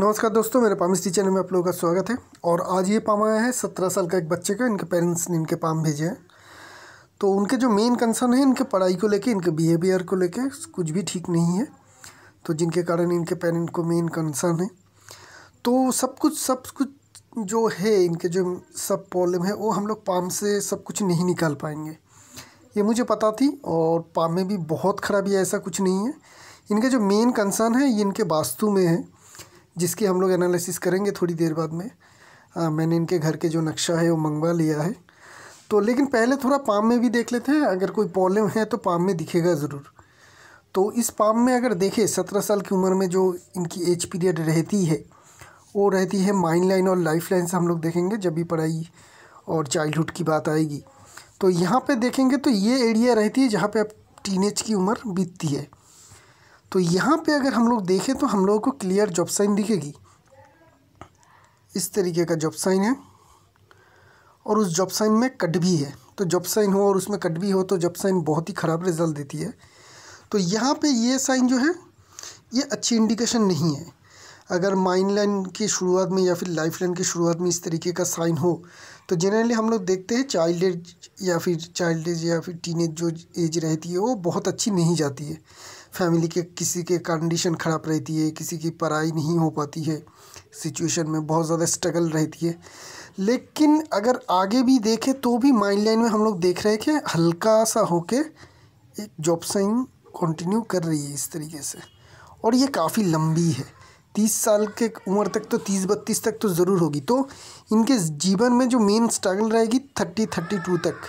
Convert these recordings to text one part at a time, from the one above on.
नमस्कार दोस्तों मेरे पामिस्टी चैनल में आप लोगों का स्वागत है और आज ये पाम आया है सत्रह साल का एक बच्चे का इनके पेरेंट्स ने इनके पाम भेजे हैं तो उनके जो मेन कंसर्न है इनके पढ़ाई को लेके इनके बिहेवियर को लेके कुछ भी ठीक नहीं है तो जिनके कारण इनके पेरेंट को मेन कंसर्न है तो सब कुछ सब कुछ जो है इनके जो सब प्रॉब्लम है वो हम लोग पाम से सब कुछ नहीं निकाल पाएंगे ये मुझे पता थी और पाम में भी बहुत खराबी ऐसा कुछ नहीं है इनके जो मेन कंसर्न है ये इनके वास्तु में है जिसकी हम लोग एनालिसिस करेंगे थोड़ी देर बाद में आ, मैंने इनके घर के जो नक्शा है वो मंगवा लिया है तो लेकिन पहले थोड़ा पाम में भी देख लेते हैं अगर कोई प्रॉब्लम है तो पाम में दिखेगा ज़रूर तो इस पाम में अगर देखें सत्रह साल की उम्र में जो इनकी एज पीरियड रहती है वो रहती है माइंड लाइन और लाइफ लाइन से हम लोग देखेंगे जब भी पढ़ाई और चाइल्डहुड की बात आएगी तो यहाँ पे देखेंगे तो ये एरिया रहती है जहाँ पे अब टीनेज की उम्र बीतती है तो यहाँ पे अगर हम लोग देखें तो हम लोगों को क्लियर जॉब साइन दिखेगी इस तरीके का जॉब साइन है और उस जॉब साइन में कट भी है तो जॉब साइन हो और उसमें कट भी हो तो जॉब साइन बहुत ही ख़राब रिजल्ट देती है तो यहाँ पे ये साइन जो है ये अच्छी इंडिकेशन नहीं है अगर माइन लाइन की शुरुआत में या फिर लाइफ लाइन की शुरुआत में इस तरीके का साइन हो तो जनरली हम लोग देखते हैं चाइल्ड एज या फिर चाइल्ड एज या फिर टीन जो एज रहती है वो बहुत अच्छी नहीं जाती है फैमिली के किसी के कंडीशन खराब रहती है किसी की पढ़ाई नहीं हो पाती है सिचुएशन में बहुत ज़्यादा स्ट्रगल रहती है लेकिन अगर आगे भी देखें तो भी माइंड लाइन में हम लोग देख रहे हैं कि हल्का सा होके एक जॉब साइन कंटिन्यू कर रही है इस तरीके से और ये काफ़ी लंबी है तीस साल के उम्र तक तो तीस बत्तीस तक तो ज़रूर होगी तो इनके जीवन में जो मेन स्ट्रगल रहेगी थर्टी थर्टी टू तक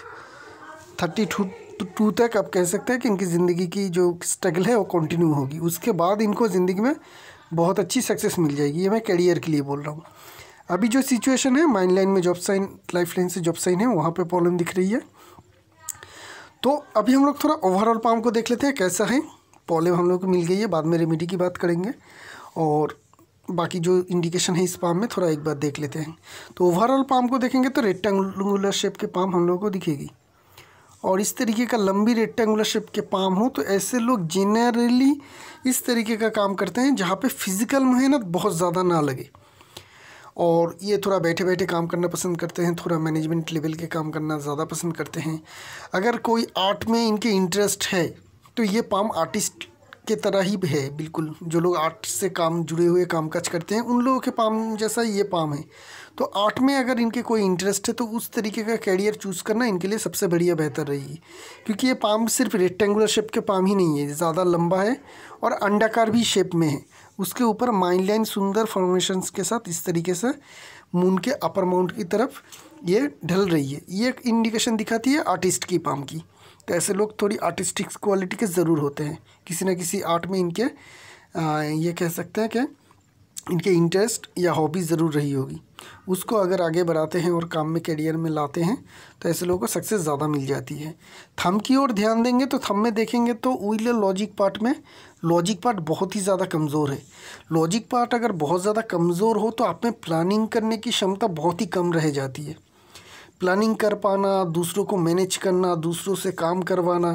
थर्टी टू तो टू तक आप कह सकते हैं कि इनकी ज़िंदगी की जो स्ट्रगल है वो कंटिन्यू होगी उसके बाद इनको ज़िंदगी में बहुत अच्छी सक्सेस मिल जाएगी ये मैं करियर के लिए बोल रहा हूँ अभी जो सिचुएशन है माइन लाइन में जॉब साइन लाइफ लाइन से जॉब साइन है वहाँ पर प्रॉब्लम दिख रही है तो अभी हम लोग थोड़ा ओवरऑल पाम को देख लेते हैं कैसा है पॉलिम हम लोग को मिल गई है बाद में रेमेडी की बात करेंगे और बाकी जो इंडिकेशन है इस पाम में थोड़ा एक बार देख लेते हैं तो ओवरऑल पाम को देखेंगे तो रेक्टेंगुलर शेप के पाम हम लोगों को दिखेगी और इस तरीके का लंबी रेक्टेंगुलर शेप के पाम हो तो ऐसे लोग जेनरली इस तरीके का काम करते हैं जहाँ पे फिज़िकल मेहनत बहुत ज़्यादा ना लगे और ये थोड़ा बैठे बैठे काम करना पसंद करते हैं थोड़ा मैनेजमेंट लेवल के काम करना ज़्यादा पसंद करते हैं अगर कोई आर्ट में इनके इंटरेस्ट है तो ये पाम आर्टिस्ट के तरह ही है बिल्कुल जो लोग आर्ट से काम जुड़े हुए काज करते हैं उन लोगों के पाम जैसा ये पाम है तो आर्ट में अगर इनके कोई इंटरेस्ट है तो उस तरीके का कैरियर चूज़ करना इनके लिए सबसे बढ़िया बेहतर रहेगी क्योंकि ये पाम सिर्फ रेक्टेंगुलर शेप के पाम ही नहीं है ज़्यादा लंबा है और अंडाकार भी शेप में है उसके ऊपर माइन लाइन सुंदर फॉर्मेशन के साथ इस तरीके से मून के अपर माउंट की तरफ ये ढल रही है ये एक इंडिकेशन दिखाती है आर्टिस्ट की पाम की तो ऐसे लोग थोड़ी आर्टिस्टिक क्वालिटी के ज़रूर होते हैं किसी न किसी आर्ट में इनके आ, ये कह सकते हैं कि इनके इंटरेस्ट या हॉबी ज़रूर रही होगी उसको अगर आगे बढ़ाते हैं और काम में करियर में लाते हैं तो ऐसे लोगों को सक्सेस ज़्यादा मिल जाती है थम की ओर ध्यान देंगे तो थम में देखेंगे तो व्हीलर लॉजिक पार्ट में लॉजिक पार्ट बहुत ही ज़्यादा कमज़ोर है लॉजिक पार्ट अगर बहुत ज़्यादा कमज़ोर हो तो आप में प्लानिंग करने की क्षमता बहुत ही कम रह जाती है प्लानिंग कर पाना दूसरों को मैनेज करना दूसरों से काम करवाना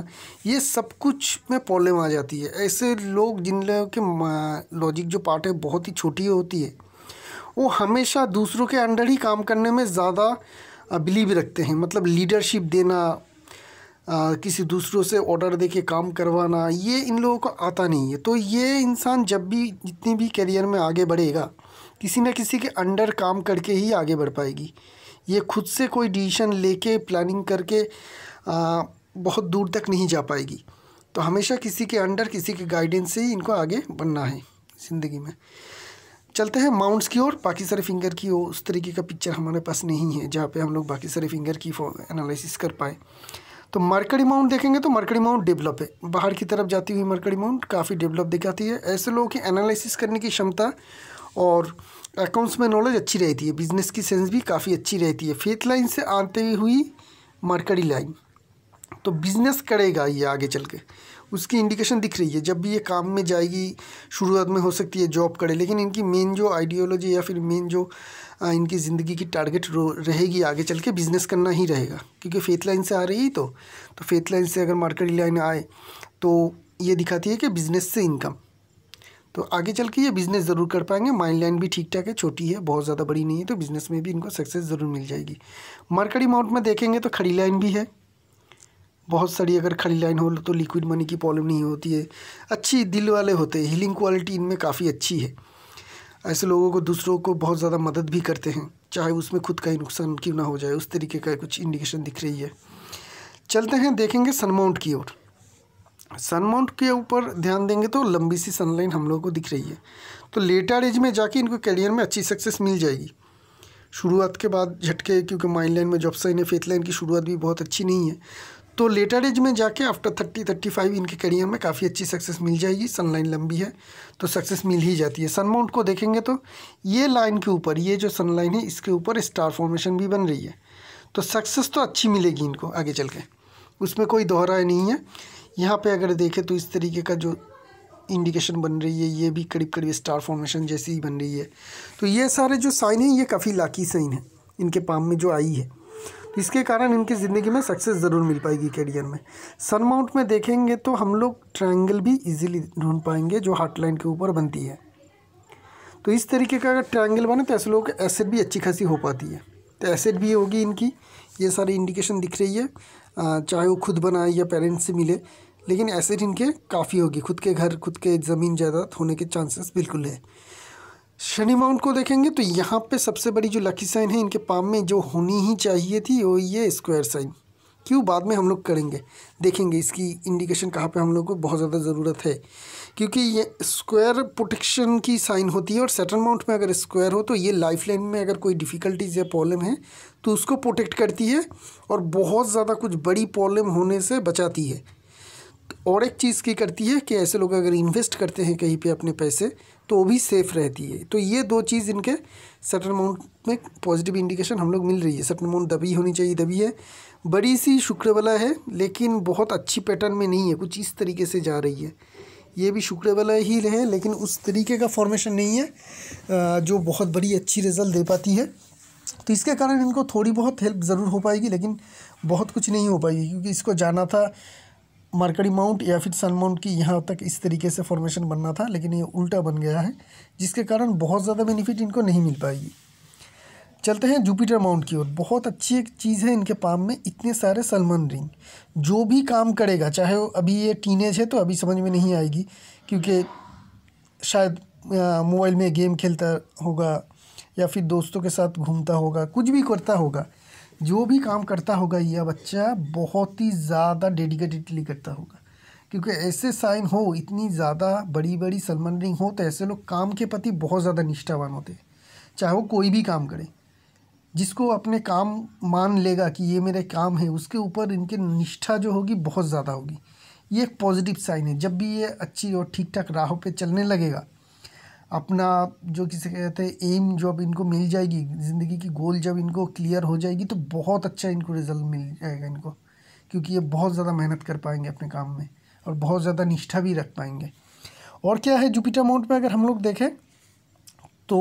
ये सब कुछ में प्रॉब्लम आ जाती है ऐसे लोग जिन लोगों के लॉजिक जो पार्ट है बहुत ही छोटी होती है वो हमेशा दूसरों के अंडर ही काम करने में ज़्यादा बिलीव रखते हैं मतलब लीडरशिप देना आ, किसी दूसरों से ऑर्डर दे के काम करवाना ये इन लोगों को आता नहीं है तो ये इंसान जब भी जितनी भी करियर में आगे बढ़ेगा किसी न किसी के अंडर काम करके ही आगे बढ़ पाएगी ये खुद से कोई डिसीशन लेके प्लानिंग करके आ, बहुत दूर तक नहीं जा पाएगी तो हमेशा किसी के अंडर किसी के गाइडेंस से ही इनको आगे बढ़ना है ज़िंदगी में चलते हैं माउंट्स की ओर बाकी सारे फिंगर की ओर उस तरीके का पिक्चर हमारे पास नहीं है जहाँ पे हम लोग बाकी सारे फिंगर की एनालिसिस कर पाए तो मरकड़ी माउंट देखेंगे तो मरकड़ी माउंट डेवलप है बाहर की तरफ जाती हुई मरकड़ी माउंट काफ़ी डेवलप दिखाती है ऐसे लोगों की एनालिसिस करने की क्षमता और अकाउंट्स में नॉलेज अच्छी रहती है बिजनेस की सेंस भी काफ़ी अच्छी रहती है फेथ लाइन से आते हुई मरकड़ी लाइन तो बिज़नेस करेगा ये आगे चल के उसकी इंडिकेशन दिख रही है जब भी ये काम में जाएगी शुरुआत में हो सकती है जॉब करे लेकिन इनकी मेन जो आइडियोलॉजी या फिर मेन जो इनकी ज़िंदगी की टारगेट रहेगी आगे चल के बिज़नेस करना ही रहेगा क्योंकि फेथ लाइन से आ रही तो, तो फेथ लाइन से अगर मार्केट लाइन आए तो ये दिखाती है कि बिज़नेस से इनकम तो आगे चल के ये बिज़नेस ज़रूर कर पाएंगे माइंड लाइन भी ठीक ठाक है छोटी है बहुत ज़्यादा बड़ी नहीं है तो बिज़नेस में भी इनको सक्सेस ज़रूर मिल जाएगी मार्केट अमाउंट में देखेंगे तो खड़ी लाइन भी है बहुत सारी अगर खड़ी लाइन हो तो लिक्विड मनी की प्रॉब्लम नहीं होती है अच्छी दिल वाले होते हैं हीलिंग क्वालिटी इनमें काफ़ी अच्छी है ऐसे लोगों को दूसरों को बहुत ज़्यादा मदद भी करते हैं चाहे उसमें खुद का ही नुकसान क्यों ना हो जाए उस तरीके का कुछ इंडिकेशन दिख रही है चलते हैं देखेंगे सनमाउंट की ओर सनमाउंट के ऊपर ध्यान देंगे तो लंबी सी सनलाइन हम लोगों को दिख रही है तो लेटर एज में जाके इनको करियर में अच्छी सक्सेस मिल जाएगी शुरुआत के बाद झटके क्योंकि माइंड लाइन में जॉब साइन है फेथ लाइन की शुरुआत भी बहुत अच्छी नहीं है तो लेटर एज में जाके आफ्टर थर्टी थर्टी फाइव इनके करियर में काफ़ी अच्छी सक्सेस मिल जाएगी सन लाइन लंबी है तो सक्सेस मिल ही जाती है सनमाउंट को देखेंगे तो ये लाइन के ऊपर ये जो सन लाइन है इसके ऊपर स्टार फॉर्मेशन भी बन रही है तो सक्सेस तो अच्छी मिलेगी इनको आगे चल के उसमें कोई दोहराए नहीं है यहाँ पे अगर देखें तो इस तरीके का जो इंडिकेशन बन रही है ये भी करीब करीब स्टार फॉर्मेशन जैसी ही बन रही है तो ये सारे जो साइन हैं ये काफ़ी लाकी साइन है इनके पाम में जो आई है तो इसके कारण इनकी ज़िंदगी में सक्सेस ज़रूर मिल पाएगी करियर में सन माउंट में देखेंगे तो हम लोग ट्रायंगल भी इजीली ढूंढ पाएंगे जो हार्ट लाइन के ऊपर बनती है तो इस तरीके का अगर ट्रायंगल बने तो ऐसे लोगों एसेट भी अच्छी खासी हो पाती है तो एसेट भी होगी इनकी ये सारी इंडिकेशन दिख रही है चाहे वो खुद बनाए या पेरेंट्स से मिले लेकिन एसिड इनके काफ़ी होगी खुद के घर खुद के ज़मीन जायदाद होने के चांसेस बिल्कुल है शनि माउंट को देखेंगे तो यहाँ पे सबसे बड़ी जो लकी साइन है इनके पाम में जो होनी ही चाहिए थी वो ये स्क्वायर साइन क्यों बाद में हम लोग करेंगे देखेंगे इसकी इंडिकेशन कहाँ पे हम लोग को बहुत ज़्यादा ज़रूरत है क्योंकि ये स्क्वायर प्रोटेक्शन की साइन होती है और सेटन माउंट में अगर स्क्वायर हो तो ये लाइफ लाइन में अगर कोई डिफ़िकल्टीज या प्रॉब्लम है तो उसको प्रोटेक्ट करती है और बहुत ज़्यादा कुछ बड़ी प्रॉब्लम होने से बचाती है और एक चीज़ की करती है कि ऐसे लोग अगर इन्वेस्ट करते हैं कहीं पे अपने पैसे तो वो भी सेफ़ रहती है तो ये दो चीज़ इनके सटन अमाउंट में पॉजिटिव इंडिकेशन हम लोग मिल रही है सटन अमाउंट दबी होनी चाहिए दबी है बड़ी सी शुक्र वाला है लेकिन बहुत अच्छी पैटर्न में नहीं है कुछ इस तरीके से जा रही है ये भी शुक्र वाला ही हैं लेकिन उस तरीके का फॉर्मेशन नहीं है जो बहुत बड़ी अच्छी रिजल्ट दे पाती है तो इसके कारण इनको थोड़ी बहुत हेल्प ज़रूर हो पाएगी लेकिन बहुत कुछ नहीं हो पाएगी क्योंकि इसको जाना था मार्कड़ी माउंट या फिर सन माउंट की यहाँ तक इस तरीके से फॉर्मेशन बनना था लेकिन ये उल्टा बन गया है जिसके कारण बहुत ज़्यादा बेनिफिट इनको नहीं मिल पाएगी चलते हैं जुपिटर माउंट की ओर बहुत अच्छी एक चीज़ है इनके पाम में इतने सारे सलमन रिंग जो भी काम करेगा चाहे वो अभी ये टीनेज है तो अभी समझ में नहीं आएगी क्योंकि शायद मोबाइल में गेम खेलता होगा या फिर दोस्तों के साथ घूमता होगा कुछ भी करता होगा जो भी काम करता होगा यह बच्चा बहुत ही ज़्यादा डेडिकेटेडली करता होगा क्योंकि ऐसे साइन हो इतनी ज़्यादा बड़ी बड़ी सलमन रिंग हो तो ऐसे लोग काम के प्रति बहुत ज़्यादा निष्ठावान होते हैं चाहे वो कोई भी काम करें जिसको अपने काम मान लेगा कि ये मेरे काम है उसके ऊपर इनके निष्ठा जो होगी बहुत ज़्यादा होगी ये एक पॉजिटिव साइन है जब भी ये अच्छी और ठीक ठाक राहों पे चलने लगेगा अपना जो किसे कहते हैं एम जो अब इनको मिल जाएगी ज़िंदगी की गोल जब इनको क्लियर हो जाएगी तो बहुत अच्छा इनको रिज़ल्ट मिल जाएगा इनको क्योंकि ये बहुत ज़्यादा मेहनत कर पाएंगे अपने काम में और बहुत ज़्यादा निष्ठा भी रख पाएंगे और क्या है जुपिटर माउंट में अगर हम लोग देखें तो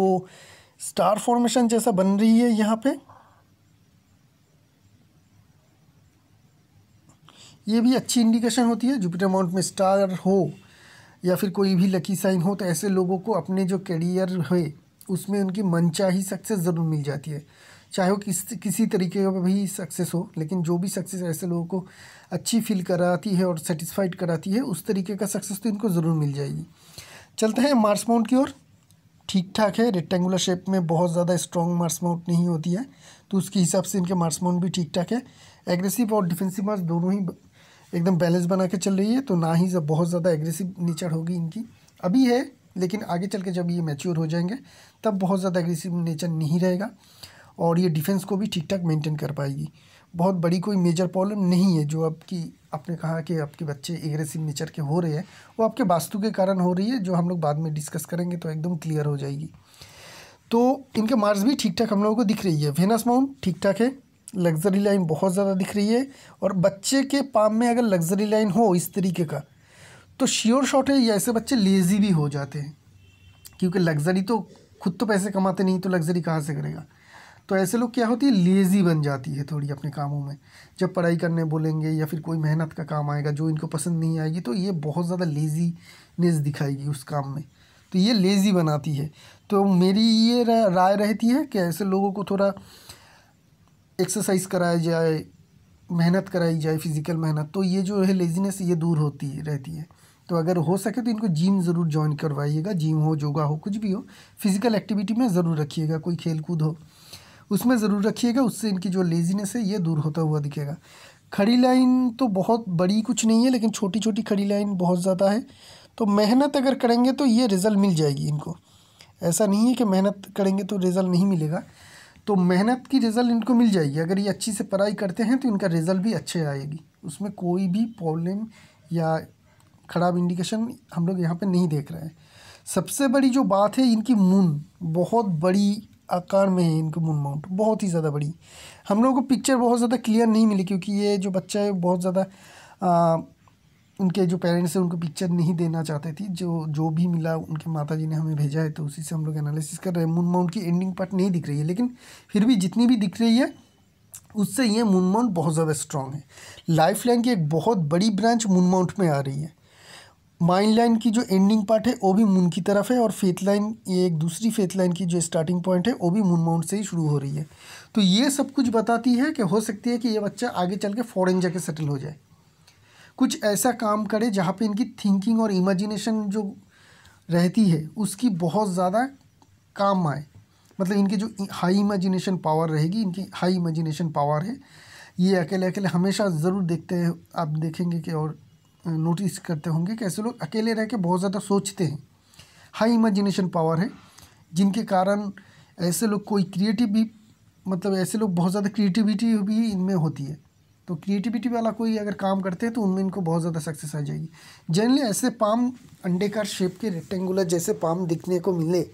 स्टार फॉर्मेशन जैसा बन रही है यहाँ पे ये भी अच्छी इंडिकेशन होती है जुपिटर माउंट में स्टार हो या फिर कोई भी लकी साइन हो तो ऐसे लोगों को अपने जो करियर है उसमें उनकी मनचाही सक्सेस ज़रूर मिल जाती है चाहे वो किस किसी तरीके का भी सक्सेस हो लेकिन जो भी सक्सेस ऐसे लोगों को अच्छी फील कराती है और सेटिस्फाइड कराती है उस तरीके का सक्सेस तो इनको ज़रूर मिल जाएगी चलते हैं मार्स माउंट की ओर ठीक ठाक है रेक्टेंगुलर शेप में बहुत ज़्यादा स्ट्रॉन्ग मार्स माउंट नहीं होती है तो उसके हिसाब से इनके मार्स माउंट भी ठीक ठाक है एग्रेसिव और डिफेंसिव मार्स दोनों ही एकदम बैलेंस बना के चल रही है तो ना ही जब बहुत ज़्यादा एग्रेसिव नेचर होगी इनकी अभी है लेकिन आगे चल के जब ये मैच्योर हो जाएंगे तब बहुत ज़्यादा एग्रेसिव नेचर नहीं रहेगा और ये डिफेंस को भी ठीक ठाक मेंटेन कर पाएगी बहुत बड़ी कोई मेजर प्रॉब्लम नहीं है जो आपकी आपने कहा कि आपके बच्चे एग्रेसिव नेचर के हो रहे हैं वो आपके वास्तु के कारण हो रही है जो हम लोग बाद में डिस्कस करेंगे तो एकदम क्लियर हो जाएगी तो इनके मार्क्स भी ठीक ठाक हम लोगों को दिख रही है वेनस माउंट ठीक ठाक है लग्जरी लाइन बहुत ज़्यादा दिख रही है और बच्चे के पाम में अगर लग्जरी लाइन हो इस तरीके का तो श्योर शॉट है ऐसे बच्चे लेज़ी भी हो जाते हैं क्योंकि लग्जरी तो खुद तो पैसे कमाते नहीं तो लग्जरी कहाँ से करेगा तो ऐसे लोग क्या होती है लेज़ी बन जाती है थोड़ी अपने कामों में जब पढ़ाई करने बोलेंगे या फिर कोई मेहनत का काम आएगा जो इनको पसंद नहीं आएगी तो ये बहुत ज़्यादा लेज़ीनेस दिखाएगी उस काम में तो ये लेज़ी बनाती है तो मेरी ये राय रहती है कि ऐसे लोगों को थोड़ा एक्सरसाइज कराया जाए मेहनत कराई जाए फिज़िकल मेहनत तो ये जो है लेज़ीनेस ये दूर होती है रहती है तो अगर हो सके तो इनको जिम ज़रूर ज्वाइन करवाइएगा जिम हो योगा हो कुछ भी हो फिज़िकल एक्टिविटी में ज़रूर रखिएगा कोई खेल कूद हो उसमें ज़रूर रखिएगा उससे इनकी जो लेज़ीनेस है ये दूर होता हुआ दिखेगा खड़ी लाइन तो बहुत बड़ी कुछ नहीं है लेकिन छोटी छोटी खड़ी लाइन बहुत ज़्यादा है तो मेहनत अगर करेंगे तो ये रिज़ल्ट मिल जाएगी इनको ऐसा नहीं है कि मेहनत करेंगे तो रिज़ल्ट नहीं मिलेगा तो मेहनत की रिज़ल्ट इनको मिल जाएगी अगर ये अच्छी से पढ़ाई करते हैं तो इनका रिज़ल्ट भी अच्छे आएगी उसमें कोई भी प्रॉब्लम या ख़राब इंडिकेशन हम लोग यहाँ पर नहीं देख रहे हैं सबसे बड़ी जो बात है इनकी मून बहुत बड़ी आकार में है इनका मून माउंट बहुत ही ज़्यादा बड़ी हम लोगों को पिक्चर बहुत ज़्यादा क्लियर नहीं मिली क्योंकि ये जो बच्चा है बहुत ज़्यादा उनके जो पेरेंट्स हैं उनको पिक्चर नहीं देना चाहते थे जो जो भी मिला उनके माता जी ने हमें भेजा है तो उसी से हम लोग एनालिसिस कर रहे हैं मून माउंट की एंडिंग पार्ट नहीं दिख रही है लेकिन फिर भी जितनी भी दिख रही है उससे ये मून माउंट बहुत ज़्यादा स्ट्रॉन्ग है लाइफ लाइन की एक बहुत बड़ी ब्रांच मून माउंट में आ रही है माइंड लाइन की जो एंडिंग पार्ट है वो भी मून की तरफ है और फेथ लाइन ये एक दूसरी फेथ लाइन की जो स्टार्टिंग पॉइंट है वो भी मून माउंट से ही शुरू हो रही है तो ये सब कुछ बताती है कि हो सकती है कि ये बच्चा आगे चल के फॉरेन जाके सेटल हो जाए कुछ ऐसा काम करे जहाँ पे इनकी थिंकिंग और इमेजिनेशन जो रहती है उसकी बहुत ज़्यादा काम आए मतलब इनकी जो हाई इमेजिनेशन पावर रहेगी इनकी हाई इमेजिनेशन पावर है ये अकेले अकेले हमेशा ज़रूर देखते हैं आप देखेंगे कि और नोटिस करते होंगे कि ऐसे लोग अकेले रह के बहुत ज़्यादा सोचते हैं हाई इमेजिनेशन पावर है जिनके कारण ऐसे लोग कोई क्रिएटिव भी मतलब ऐसे लोग बहुत ज़्यादा क्रिएटिविटी भी इनमें होती है तो क्रिएटिविटी वाला कोई अगर काम करते हैं तो उनमें इनको बहुत ज़्यादा सक्सेस आ जाएगी जनरली ऐसे पाम अंडेकार शेप के रेक्टेंगुलर जैसे पाम दिखने को मिले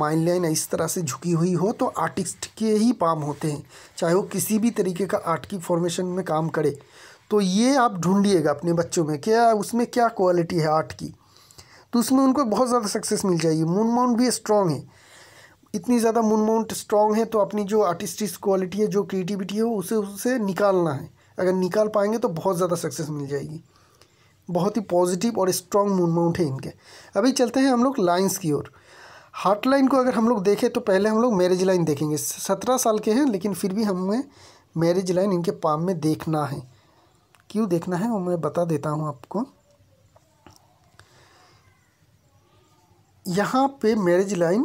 माइंड लाइन इस तरह से झुकी हुई हो तो आर्टिस्ट के ही पाम होते हैं चाहे वो किसी भी तरीके का आर्ट की फॉर्मेशन में काम करे तो ये आप ढूंढिएगा अपने बच्चों में क्या उसमें क्या क्वालिटी है आर्ट की तो उसमें उनको बहुत ज़्यादा सक्सेस मिल जाएगी मून माउंट भी स्ट्रांग है इतनी ज़्यादा मून माउंट स्ट्रांग है तो अपनी जो आर्टिस्टिक क्वालिटी है जो क्रिएटिविटी है उसे उसे निकालना है अगर निकाल पाएंगे तो बहुत ज़्यादा सक्सेस मिल जाएगी बहुत ही पॉजिटिव और स्ट्रांग मून माउंट है इनके अभी चलते हैं हम लोग लाइन्स की ओर हार्ट लाइन को अगर हम लोग देखें तो पहले हम लोग मैरिज लाइन देखेंगे सत्रह साल के हैं लेकिन फिर भी हमें मैरिज लाइन इनके पाम में देखना है क्यों देखना है वो मैं बता देता हूँ आपको यहाँ पे मैरिज लाइन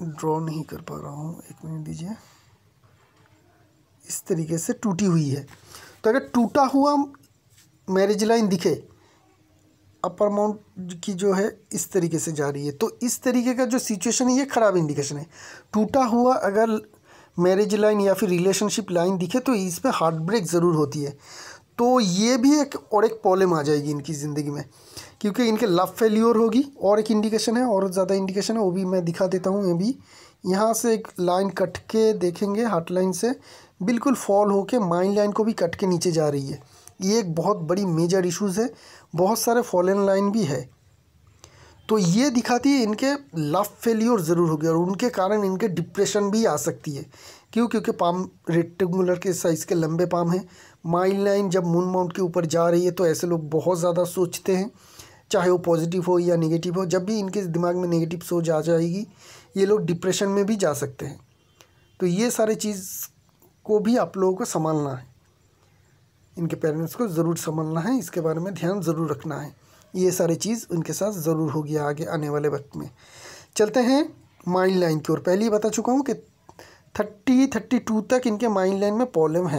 ड्रॉ नहीं कर पा रहा हूँ एक मिनट दीजिए इस तरीके से टूटी हुई है तो अगर टूटा हुआ मैरिज लाइन दिखे अपर माउंट की जो है इस तरीके से जा रही है तो इस तरीके का जो सिचुएशन है ये ख़राब इंडिकेशन है टूटा हुआ अगर मैरिज लाइन या फिर रिलेशनशिप लाइन दिखे तो इस पर हार्ट ब्रेक ज़रूर होती है तो ये भी एक और एक प्रॉब्लम आ जाएगी इनकी ज़िंदगी में क्योंकि इनके लव फेल्योर होगी और एक इंडिकेशन है और ज़्यादा इंडिकेशन है वो भी मैं दिखा देता हूँ ये भी यहाँ से एक लाइन कट के देखेंगे हार्ट लाइन से बिल्कुल फॉल होके माइंड लाइन को भी कट के नीचे जा रही है ये एक बहुत बड़ी मेजर इशूज़ है बहुत सारे फॉलन लाइन भी है तो ये दिखाती है इनके लव फेल्योर ज़रूर हो गया और उनके कारण इनके डिप्रेशन भी आ सकती है क्यों क्योंकि पाम रेक्टेंगुलर के साइज़ के लंबे पाम हैं माइल लाइन जब मून माउंट के ऊपर जा रही है तो ऐसे लोग बहुत ज़्यादा सोचते हैं चाहे वो पॉजिटिव हो या नेगेटिव हो जब भी इनके दिमाग में नेगेटिव सोच आ जाएगी ये लोग डिप्रेशन में भी जा सकते हैं तो ये सारे चीज़ को भी आप लोगों को संभालना है इनके पेरेंट्स को ज़रूर संभालना है इसके बारे में ध्यान ज़रूर रखना है ये सारे चीज़ उनके साथ ज़रूर होगी आगे आने वाले वक्त में चलते हैं माइंड लाइन की ओर पहले ही बता चुका हूँ कि थर्टी थर्टी टू तक इनके माइंड लाइन में प्रॉब्लम है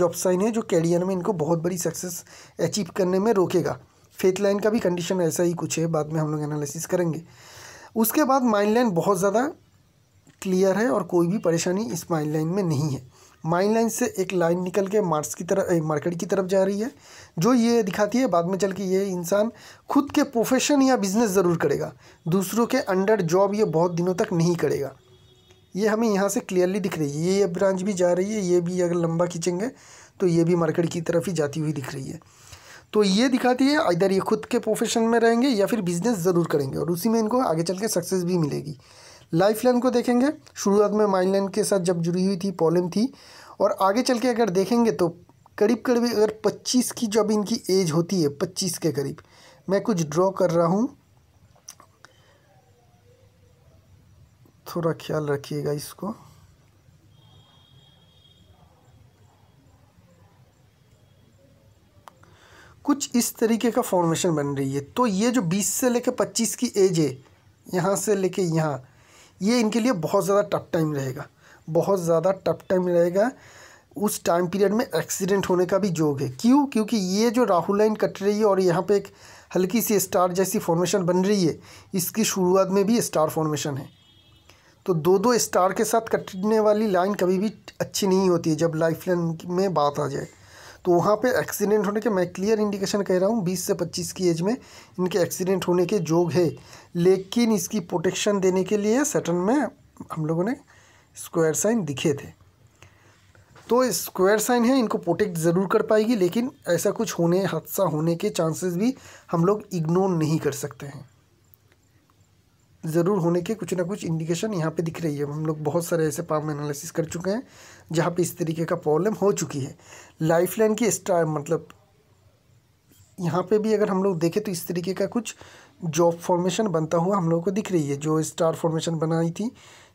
जॉब साइन है जो कैरियर में इनको बहुत बड़ी सक्सेस अचीव करने में रोकेगा फेथ लाइन का भी कंडीशन ऐसा ही कुछ है बाद में हम लोग एनालिसिस करेंगे उसके बाद माइंड लाइन बहुत ज़्यादा क्लियर है और कोई भी परेशानी इस माइंड लाइन में नहीं है माइंड लाइन से एक लाइन निकल के मार्क्स की तरफ मार्केट की तरफ जा रही है जो ये दिखाती है बाद में चल के ये इंसान खुद के प्रोफेशन या बिज़नेस ज़रूर करेगा दूसरों के अंडर जॉब ये बहुत दिनों तक नहीं करेगा ये हमें यहाँ से क्लियरली दिख रही है ये ब्रांच भी जा रही है ये भी अगर लंबा खींचेंगे तो ये भी मार्केट की तरफ ही जाती हुई दिख रही है तो ये दिखाती है इधर ये खुद के प्रोफेशन में रहेंगे या फिर बिजनेस ज़रूर करेंगे और उसी में इनको आगे चल के सक्सेस भी मिलेगी लाइफ लाइन को देखेंगे शुरुआत में माइंड लाइन के साथ जब जुड़ी हुई थी प्रॉब्लम थी और आगे चल के अगर देखेंगे तो करीब करीब अगर पच्चीस की जब इनकी एज होती है पच्चीस के करीब मैं कुछ ड्रॉ कर रहा हूँ थोड़ा ख्याल रखिएगा इसको कुछ इस तरीके का फॉर्मेशन बन रही है तो ये जो 20 से लेकर 25 की एज है यहाँ से लेके यहाँ ये इनके लिए बहुत ज़्यादा टफ टाइम रहेगा बहुत ज़्यादा टफ टाइम रहेगा उस टाइम पीरियड में एक्सीडेंट होने का भी जोग है क्यों क्योंकि ये जो राहुल लाइन कट रही है और यहाँ पे एक हल्की सी स्टार जैसी फॉर्मेशन बन रही है इसकी शुरुआत में भी स्टार फॉर्मेशन है तो दो दो स्टार के साथ कटने वाली लाइन कभी भी अच्छी नहीं होती है जब लाइफ लाइन में बात आ जाए तो वहाँ पे एक्सीडेंट होने के मैं क्लियर इंडिकेशन कह रहा हूँ 20 से 25 की एज में इनके एक्सीडेंट होने के जोग है लेकिन इसकी प्रोटेक्शन देने के लिए सटन में हम लोगों ने स्क्वायर साइन दिखे थे तो स्क्वायर साइन है इनको प्रोटेक्ट ज़रूर कर पाएगी लेकिन ऐसा कुछ होने हादसा होने के चांसेस भी हम लोग इग्नोर नहीं कर सकते हैं ज़रूर होने के कुछ ना कुछ इंडिकेशन यहाँ पे दिख रही है हम लोग बहुत सारे ऐसे पाम एनालिसिस कर चुके हैं जहाँ पे इस तरीके का प्रॉब्लम हो चुकी है लाइफ लाइन की स्टार मतलब यहाँ पे भी अगर हम लोग देखें तो इस तरीके का कुछ जॉब फॉर्मेशन बनता हुआ हम लोग को दिख रही है जो स्टार फॉर्मेशन बनाई थी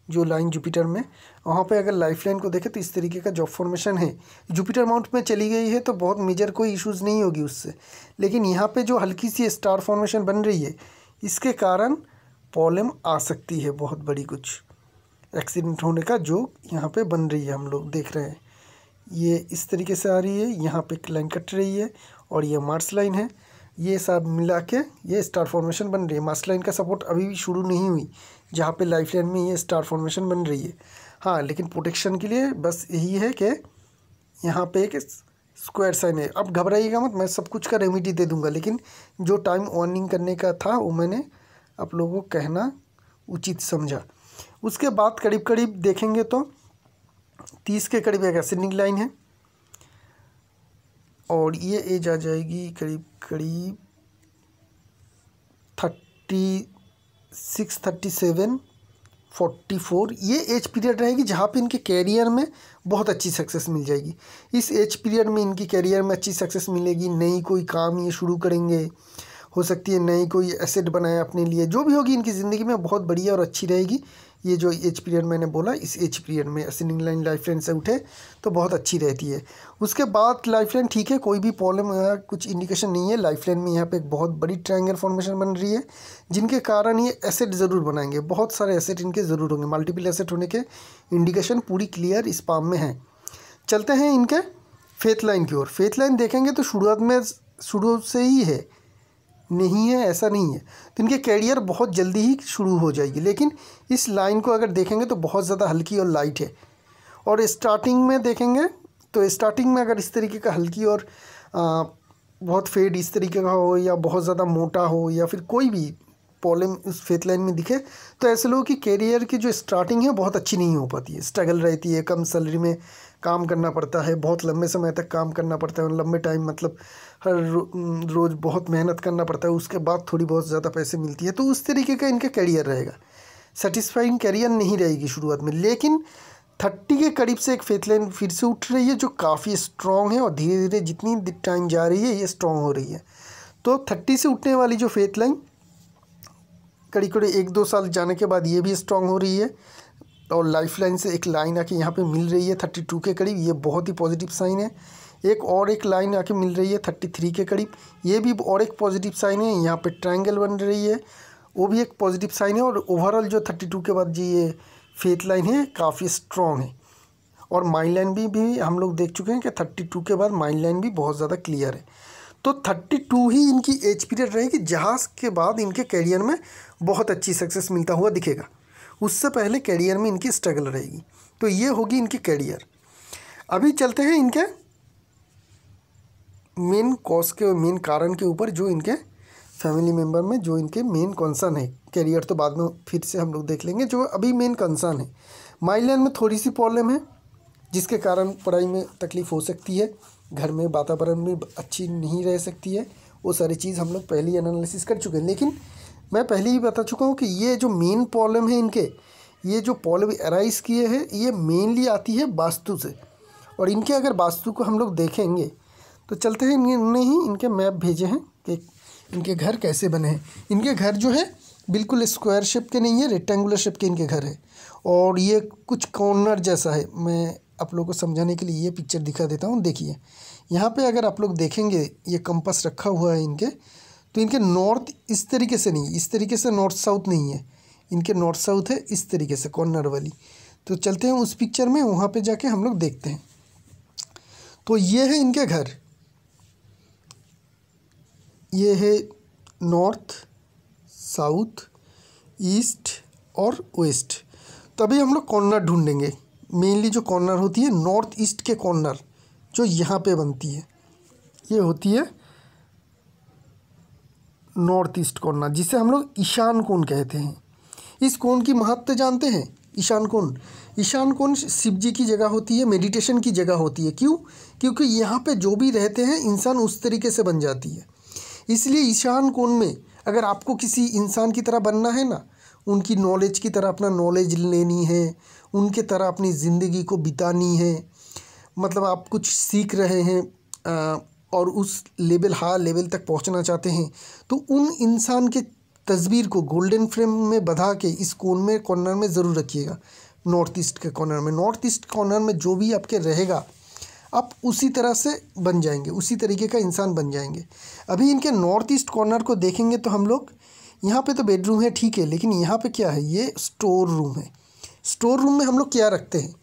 जो लाइन जुपिटर में वहाँ पे अगर लाइफ लाइन को देखें तो इस तरीके का जॉब फॉर्मेशन है जुपिटर माउंट में चली गई है तो बहुत मेजर कोई इश्यूज़ नहीं होगी उससे लेकिन यहाँ पे जो हल्की सी स्टार फॉर्मेशन बन रही है इसके कारण प्रॉब्लम आ सकती है बहुत बड़ी कुछ एक्सीडेंट होने का जो यहाँ पे बन रही है हम लोग देख रहे हैं ये इस तरीके से आ रही है यहाँ पे लाइन कट रही है और ये मार्स लाइन है ये सब मिला के ये स्टार फॉर्मेशन बन रही है मार्स लाइन का सपोर्ट अभी भी शुरू नहीं हुई जहाँ पे लाइफ लाइन में ये स्टार फॉर्मेशन बन रही है हाँ लेकिन प्रोटेक्शन के लिए बस यही है कि यहाँ पर एक स्क्वायर साइन है अब घबराइएगा मत मैं सब कुछ का रेमिडी दे दूंगा लेकिन जो टाइम वार्निंग करने का था वो मैंने आप लोगों को कहना उचित समझा उसके बाद करीब करीब देखेंगे तो तीस के करीब एक एसिडिक लाइन है और ये एज आ जाएगी करीब करीब thirty six thirty seven forty four ये एज पीरियड रहेगी जहाँ पे इनके कैरियर में बहुत अच्छी सक्सेस मिल जाएगी इस एज पीरियड में इनकी कैरियर में अच्छी सक्सेस मिलेगी नई कोई काम ये शुरू करेंगे हो सकती है नई कोई एसेट बनाए अपने लिए जो भी होगी इनकी ज़िंदगी में बहुत बढ़िया और अच्छी रहेगी ये जो एज पीरियड मैंने बोला इस एज पीरियड में असिनिंग लाइन लाइफ लाइन से उठे तो बहुत अच्छी रहती है उसके बाद लाइफ लाइन ठीक है कोई भी प्रॉब्लम कुछ इंडिकेशन नहीं है लाइफ लाइन में यहाँ पे एक बहुत बड़ी ट्रायंगल फॉर्मेशन बन रही है जिनके कारण ये एसेट ज़रूर बनाएंगे बहुत सारे एसेट इनके ज़रूर होंगे मल्टीपल एसेट होने के इंडिकेशन पूरी क्लियर इस पाम में है चलते हैं इनके फेथ लाइन की ओर फेथ लाइन देखेंगे तो शुरुआत में शुरू से ही है नहीं है ऐसा नहीं है तो इनके कैरियर बहुत जल्दी ही शुरू हो जाएगी लेकिन इस लाइन को अगर देखेंगे तो बहुत ज़्यादा हल्की और लाइट है और स्टार्टिंग में देखेंगे तो स्टार्टिंग में अगर इस तरीके का हल्की और आ, बहुत फेड इस तरीके का हो या बहुत ज़्यादा मोटा हो या फिर कोई भी प्रॉब्लम इस फेथ लाइन में दिखे तो ऐसे लोगों की कैरियर की जो स्टार्टिंग है बहुत अच्छी नहीं हो पाती है स्ट्रगल रहती है कम सैलरी में काम करना पड़ता है बहुत लंबे समय तक काम करना पड़ता है और लंबे टाइम मतलब हर रो, रोज़ बहुत मेहनत करना पड़ता है उसके बाद थोड़ी बहुत ज़्यादा पैसे मिलती है तो उस तरीके का इनका करियर रहेगा सेटिस्फाइंग करियर नहीं रहेगी शुरुआत में लेकिन थर्टी के करीब से एक फेथ लाइन फिर से उठ रही है जो काफ़ी स्ट्रॉन्ग है और धीरे धीरे जितनी टाइम जा रही है ये स्ट्रॉन्ग हो रही है तो थर्टी से उठने वाली जो फेथ लाइन कड़ी कड़ी एक दो साल जाने के बाद ये भी स्ट्रॉन्ग हो रही है और लाइफ लाइन से एक लाइन आके यहाँ पे मिल रही है थर्टी टू के करीब ये बहुत ही पॉजिटिव साइन है एक और एक लाइन आके मिल रही है थर्टी थ्री के करीब ये भी और एक पॉजिटिव साइन है यहाँ पे ट्रायंगल बन रही है वो भी एक पॉजिटिव साइन है और ओवरऑल जो थर्टी टू के बाद जी ये फेथ लाइन है काफ़ी स्ट्रॉन्ग है और माइंड लाइन भी, भी हम लोग देख चुके हैं कि थर्टी टू के बाद माइंड लाइन भी बहुत ज़्यादा क्लियर है तो थर्टी टू ही इनकी एज पीरियड रहेगी जहाज़ के बाद इनके करियर में बहुत अच्छी सक्सेस मिलता हुआ दिखेगा उससे पहले कैरियर में इनकी स्ट्रगल रहेगी तो ये होगी इनकी कैरियर अभी चलते हैं इनके मेन कॉज के मेन कारण के ऊपर जो इनके फैमिली मेम्बर में जो इनके मेन कंसर्न है कैरियर तो बाद में फिर से हम लोग देख लेंगे जो अभी मेन कंसर्न है माइलैंड में थोड़ी सी प्रॉब्लम है जिसके कारण पढ़ाई में तकलीफ़ हो सकती है घर में वातावरण में अच्छी नहीं रह सकती है वो सारी चीज़ हम लोग पहले एनालिसिस कर चुके हैं लेकिन मैं पहले ही बता चुका हूँ कि ये जो मेन प्रॉब्लम है इनके ये जो प्रॉब्लम एराइज़ किए हैं ये मेनली आती है वास्तु से और इनके अगर वास्तु को हम लोग देखेंगे तो चलते हैं इन्होंने ही इनके मैप भेजे हैं कि इनके घर कैसे बने हैं इनके घर जो है बिल्कुल स्क्वायर शेप के नहीं है रेक्टेंगुलर शेप के इनके घर है और ये कुछ कॉर्नर जैसा है मैं आप लोगों को समझाने के लिए ये पिक्चर दिखा देता हूँ देखिए यहाँ पे अगर आप लोग देखेंगे ये कंपस रखा हुआ है इनके तो इनके नॉर्थ इस तरीके से नहीं इस तरीके से नॉर्थ साउथ नहीं है इनके नॉर्थ साउथ है इस तरीके से कॉर्नर वाली तो चलते हैं उस पिक्चर में वहाँ पे जाके हम लोग देखते हैं तो ये है इनके घर ये है नॉर्थ साउथ ईस्ट और वेस्ट तभी हम लोग कॉर्नर ढूंढेंगे मेनली जो कॉर्नर होती है नॉर्थ ईस्ट के कॉर्नर जो यहाँ पे बनती है ये होती है नॉर्थ ईस्ट कोण जिसे हम लोग ईशान कोण कहते हैं इस कोण की महत्व जानते हैं ईशान कोण ईशान कोण शिव जी की जगह होती है मेडिटेशन की जगह होती है क्यों क्योंकि यहाँ पे जो भी रहते हैं इंसान उस तरीके से बन जाती है इसलिए ईशान कोण में अगर आपको किसी इंसान की तरह बनना है ना उनकी नॉलेज की तरह अपना नॉलेज लेनी है उनके तरह अपनी ज़िंदगी को बितानी है मतलब आप कुछ सीख रहे हैं आ, और उस लेवल हाई लेवल तक पहुंचना चाहते हैं तो उन इंसान के तस्वीर को गोल्डन फ्रेम में बधा के इस कोन में कॉर्नर में ज़रूर रखिएगा नॉर्थ ईस्ट के कॉर्नर में नॉर्थ ईस्ट कॉर्नर में जो भी आपके रहेगा आप उसी तरह से बन जाएंगे उसी तरीके का इंसान बन जाएंगे अभी इनके नॉर्थ ईस्ट कॉर्नर को देखेंगे तो हम लोग यहाँ पे तो बेडरूम है ठीक है लेकिन यहाँ पे क्या है ये स्टोर रूम है स्टोर रूम में हम लोग क्या रखते हैं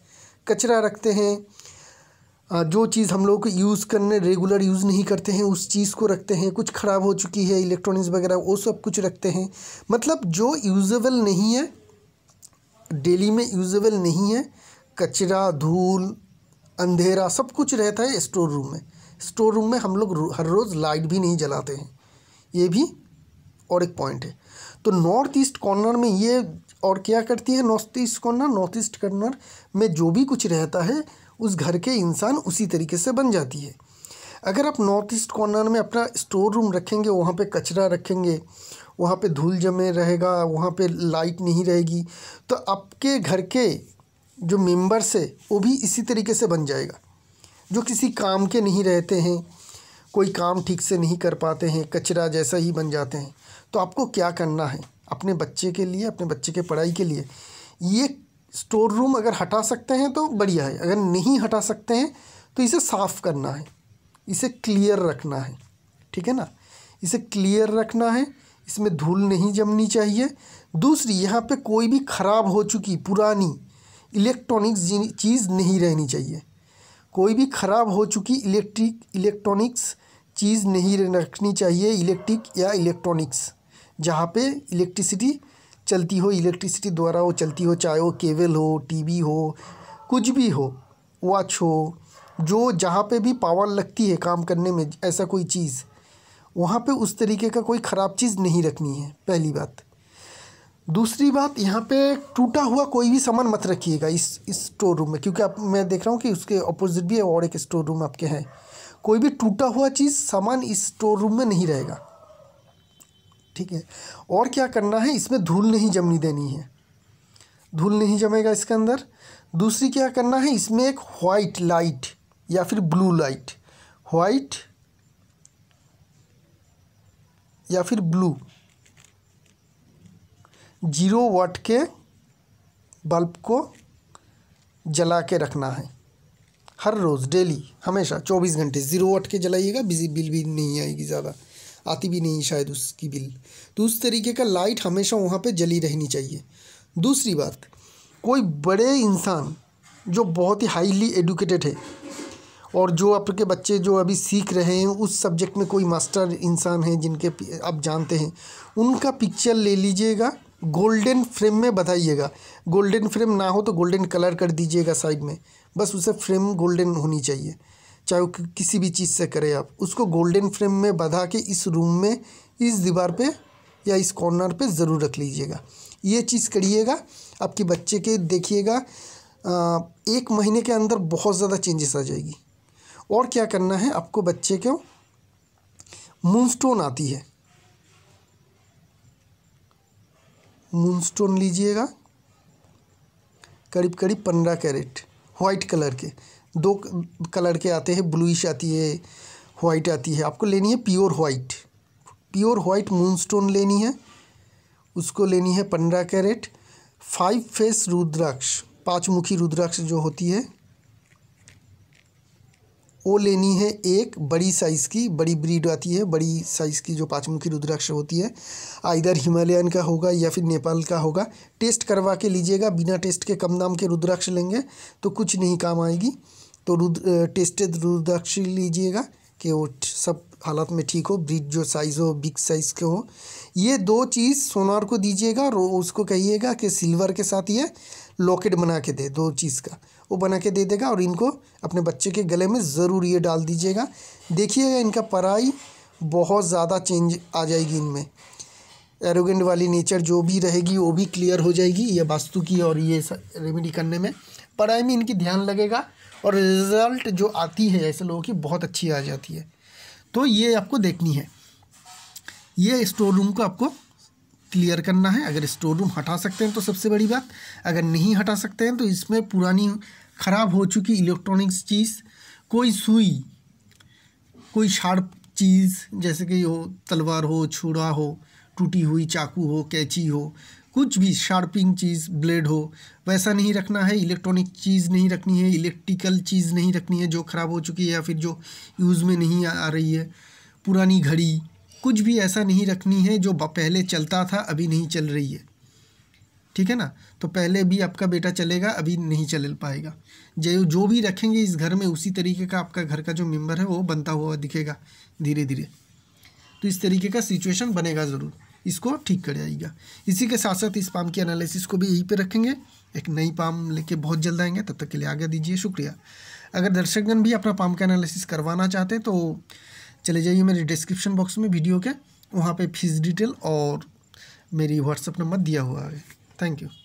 कचरा रखते हैं जो चीज़ हम लोग यूज़ करने रेगुलर यूज़ नहीं करते हैं उस चीज़ को रखते हैं कुछ ख़राब हो चुकी है इलेक्ट्रॉनिक्स वगैरह वो सब कुछ रखते हैं मतलब जो यूजेबल नहीं है डेली में यूजेबल नहीं है कचरा धूल अंधेरा सब कुछ रहता है स्टोर रूम में स्टोर रूम में हम लोग हर रोज़ लाइट भी नहीं जलाते हैं ये भी और एक पॉइंट है तो नॉर्थ ईस्ट कॉर्नर में ये और क्या करती है north east corner north east corner में जो भी कुछ रहता है उस घर के इंसान उसी तरीके से बन जाती है अगर आप नॉर्थ ईस्ट कॉर्नर में अपना स्टोर रूम रखेंगे वहाँ पे कचरा रखेंगे वहाँ पे धूल जमे रहेगा वहाँ पे लाइट नहीं रहेगी तो आपके घर के जो मेंबर्स है वो भी इसी तरीके से बन जाएगा जो किसी काम के नहीं रहते हैं कोई काम ठीक से नहीं कर पाते हैं कचरा जैसा ही बन जाते हैं तो आपको क्या करना है अपने बच्चे के लिए अपने बच्चे के पढ़ाई के लिए ये स्टोर रूम अगर हटा सकते हैं तो बढ़िया है अगर नहीं हटा सकते हैं तो इसे साफ़ करना है इसे क्लियर रखना है ठीक है ना इसे क्लियर रखना है इसमें धूल नहीं जमनी चाहिए दूसरी यहाँ पे कोई भी ख़राब हो चुकी पुरानी इलेक्ट्रॉनिक्स चीज़ नहीं रहनी चाहिए कोई भी ख़राब हो चुकी इलेक्ट्रिक इलेक्ट्रॉनिक्स चीज़ नहीं रखनी चाहिए इलेक्ट्रिक या इलेक्ट्रॉनिक्स जहाँ पे इलेक्ट्रिसिटी चलती हो इलेक्ट्रिसिटी द्वारा वो चलती हो चाहे वो केबल हो टीवी हो कुछ भी हो वॉच हो जो जहाँ पे भी पावर लगती है काम करने में ऐसा कोई चीज़ वहाँ पे उस तरीके का कोई ख़राब चीज़ नहीं रखनी है पहली बात दूसरी बात यहाँ पे टूटा हुआ कोई भी सामान मत रखिएगा इस इस स्टोर रूम में क्योंकि आप मैं देख रहा हूँ कि उसके अपोजिट भी है और एक स्टोर रूम आपके हैं कोई भी टूटा हुआ चीज़ सामान इस स्टोर रूम में नहीं रहेगा ठीक है और क्या करना है इसमें धूल नहीं जमनी देनी है धूल नहीं जमेगा इसके अंदर दूसरी क्या करना है इसमें एक वाइट लाइट या फिर ब्लू लाइट वाइट या फिर ब्लू जीरो वाट के बल्ब को जला के रखना है हर रोज़ डेली हमेशा चौबीस घंटे ज़ीरो वाट के जलाइएगा बिजली बिल भी नहीं आएगी ज़्यादा आती भी नहीं शायद उसकी बिल तो उस तरीके का लाइट हमेशा वहाँ पे जली रहनी चाहिए दूसरी बात कोई बड़े इंसान जो बहुत ही हाईली एडुकेटेड है और जो आपके बच्चे जो अभी सीख रहे हैं उस सब्जेक्ट में कोई मास्टर इंसान हैं जिनके आप जानते हैं उनका पिक्चर ले लीजिएगा गोल्डन फ्रेम में बताइएगा गोल्डन फ्रेम ना हो तो गोल्डन कलर कर दीजिएगा साइड में बस उसे फ्रेम गोल्डन होनी चाहिए चाहे वो किसी भी चीज़ से करें आप उसको गोल्डन फ्रेम में बधा के इस रूम में इस दीवार पे या इस कॉर्नर पे ज़रूर रख लीजिएगा ये चीज़ करिएगा आपके बच्चे के देखिएगा एक महीने के अंदर बहुत ज़्यादा चेंजेस आ जाएगी और क्या करना है आपको बच्चे को मूनस्टोन आती है मूनस्टोन लीजिएगा करीब करीब पंद्रह कैरेट वाइट कलर के दो कलर के आते हैं ब्लूइश आती है वाइट आती है आपको लेनी है pure white pure white moonstone लेनी है उसको लेनी है पंद्रह कैरेट फाइव फेस रुद्राक्ष पाँच मुखी रुद्राक्ष जो होती है वो लेनी है एक बड़ी साइज़ की बड़ी ब्रीड आती है बड़ी साइज़ की जो पाँचमुखी रुद्राक्ष होती है इधर हिमालयन का होगा या फिर नेपाल का होगा टेस्ट करवा के लीजिएगा बिना टेस्ट के कम दाम के रुद्राक्ष लेंगे तो कुछ नहीं काम आएगी तो रुद्र टेस्टेड रुद्राक्षी लीजिएगा कि वो सब हालत में ठीक हो ब्रिज जो साइज़ हो बिग साइज़ के हो ये दो चीज़ सोनार को दीजिएगा और उसको कहिएगा कि सिल्वर के साथ ये लॉकेट बना के दे दो चीज़ का वो बना के दे देगा और इनको अपने बच्चे के गले में ज़रूर ये डाल दीजिएगा देखिएगा इनका पढ़ाई बहुत ज़्यादा चेंज आ जाएगी इनमें एरोगेंट वाली नेचर जो भी रहेगी वो भी क्लियर हो जाएगी ये वास्तु की और ये रेमेडी करने में पढ़ाई में इनकी ध्यान लगेगा और रिज़ल्ट जो आती है ऐसे लोगों की बहुत अच्छी आ जाती है तो ये आपको देखनी है ये स्टोर रूम को आपको क्लियर करना है अगर स्टोर रूम हटा सकते हैं तो सबसे बड़ी बात अगर नहीं हटा सकते हैं तो इसमें पुरानी ख़राब हो चुकी इलेक्ट्रॉनिक्स चीज़ कोई सुई कोई शार्प चीज़ जैसे कि हो तलवार हो छुड़ा हो टूटी हुई चाकू हो कैची हो कुछ भी शार्पिंग चीज़ ब्लेड हो वैसा नहीं रखना है इलेक्ट्रॉनिक चीज़ नहीं रखनी है इलेक्ट्रिकल चीज़ नहीं रखनी है जो ख़राब हो चुकी है या फिर जो यूज़ में नहीं आ रही है पुरानी घड़ी कुछ भी ऐसा नहीं रखनी है जो पहले चलता था अभी नहीं चल रही है ठीक है ना तो पहले भी आपका बेटा चलेगा अभी नहीं चल पाएगा जो जो भी रखेंगे इस घर में उसी तरीके का आपका घर का जो मेम्बर है वो बनता हुआ दिखेगा धीरे धीरे तो इस तरीके का सिचुएशन बनेगा ज़रूर इसको ठीक कर जाएगा इसी के साथ साथ इस पाम की एनालिसिस को भी यहीं पर रखेंगे एक नई पाम लेके बहुत जल्द आएंगे तब तक के लिए आगे दीजिए शुक्रिया अगर दर्शकगण भी अपना पाम का एनालिसिस करवाना चाहते हैं तो चले जाइए मेरे डिस्क्रिप्शन बॉक्स में वीडियो के वहाँ पर फीस डिटेल और मेरी व्हाट्सअप नंबर दिया हुआ है थैंक यू